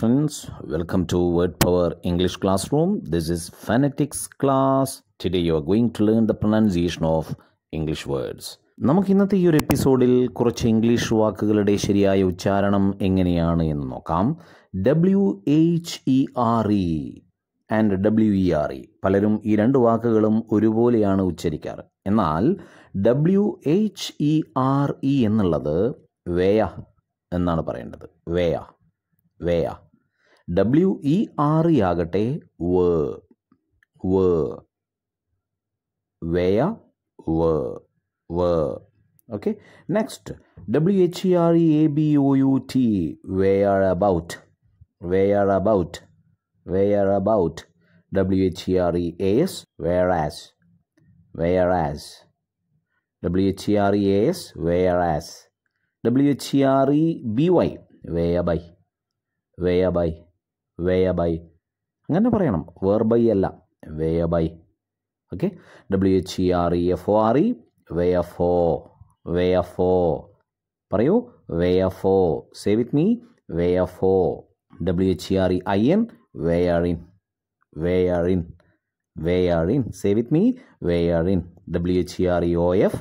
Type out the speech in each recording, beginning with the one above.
Friends welcome to word power English classroom this is phonetics class today you are going to learn the pronunciation of English words നമുക്ക് ഇന്നത്തെ ഈ ഒരു എപ്പിസോഡിൽ കുറച്ച് English വാക്കുകളുടെ ശരിയായ ഉച്ചാരണം എങ്ങനെയാണ് എന്ന് നോക്കാം W H E R E and W E R E പലരും ഈ രണ്ട് വാക്കുകളും ഒരുപോലെയാണ് ഉച്ചരിക്കാറ് എന്നാൽ W H E R E എന്നുള്ളത് വേയ എന്നാണ് പറയേണ്ടത് വേയ Where, W E R E ആകട്ടെ വേ വേ വേ വേ okay next w h e r e a b o u t where about where about where about w h e r e a s whereas whereas w h e r e a s whereas w h e r e b y whereby by. വേയ by വേയ by അങ്ങനെ പറയണം where by അല്ല വേയ bye okay W H E e R E e F O R E e, വേ F O വേ F O പറയൂ വേ F O save with me way F O W H E R E I N way are in way are in way are in say with me way are in W H E R E O F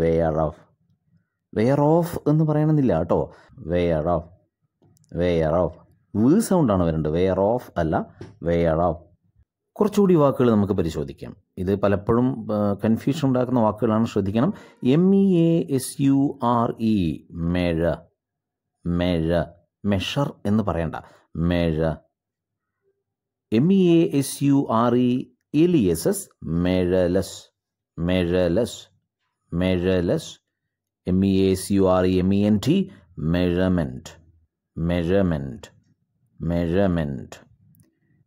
whereof whereof എന്ന് പറയണമെന്നില്ല കേട്ടോ whereof whereof വേ സൗണ്ടാണ് വരേണ്ടത് whereof അല്ല whereof കുറച്ചുകൂടി വാക്കുകൾ നമുക്ക് പരിശോധിക്കാം ഇത് പലപ്പോഴും കൺഫ്യൂഷൻ ഉണ്ടാക്കുന്ന വാക്കുകളാണ് ശ്രദ്ധിക്കണം M E A S U R E measure measure measure എന്ന് പറയണ്ട measure M E A S U R E എലിയസ് S measureless measureless measureless M E S U R E M E N T measurement measurement measurement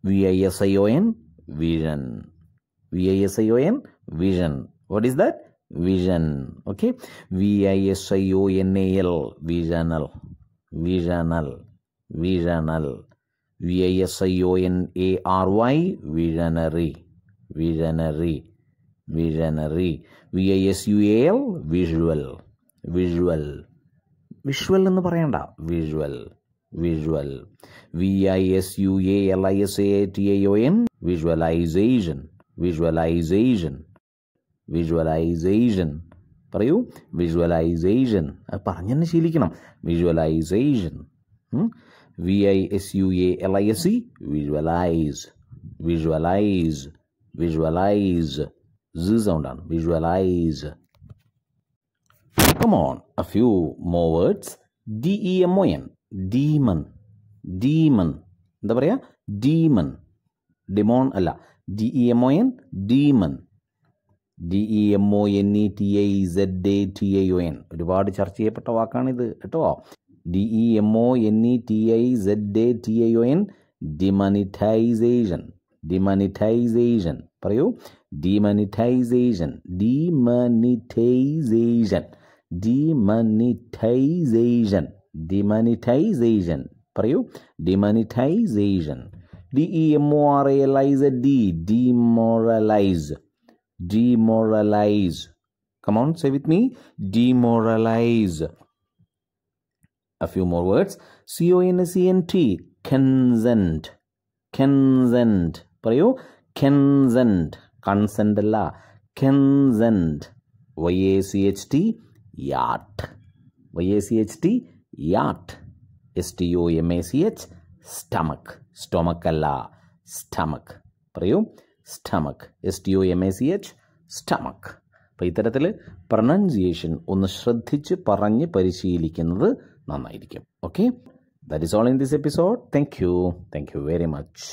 vision vision vision vision what is that vision okay visional visional visional visional visionary visionary visionary visionary visual visual visual എന്ന് പറയണ്ട visual visual v i s u a l i s a t a o n visualization visualization visualization പറയൂ visualization അത് പറഞ്ഞു തന്നെ ശീലിക്കണം visualization V I S U A L I S visualize visualize visualize Z sound visualize. Come on, a few more words. D E M O N demon demon എന്താ പറയുക demon demon അല്ല D E M O N demon D E M O N E T I Z A T I O N ഒരുപാട് ചർച്ച ചെയ്യപ്പെട്ട വാക്കാണിത് കേട്ടോ D E M O N E T I Z A T I O N demonetization demonetization പറയൂ demonetization demonetization demonetization demonetization പറയൂ demonetization d e m o r a l i z e d demoralize demoralize come on say with me demoralize a few more words c o n s e n t consent consent പറയൂ consent consent അല്ല consent y a c h t yacht y a c h t yacht S T O M A C H stomach stomach അല്ല stomach പറയൂ stomach S T O M A C H stomach അപ്പോൾ ഇത്തരത്തിൽ pronunciation ഒന്ന് ശ്രദ്ധിച്ച് പറഞ്ഞ് പരിശീലിക്കുന്നത് നന്നായിരിക്കും okay that is all in this episode thank you thank you very much